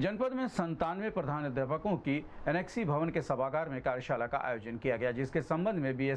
जनपद में संतानवे प्रधान अध्यापकों की एनएक्सी भवन के सभागार में कार्यशाला का आयोजन किया गया जिसके संबंध में बी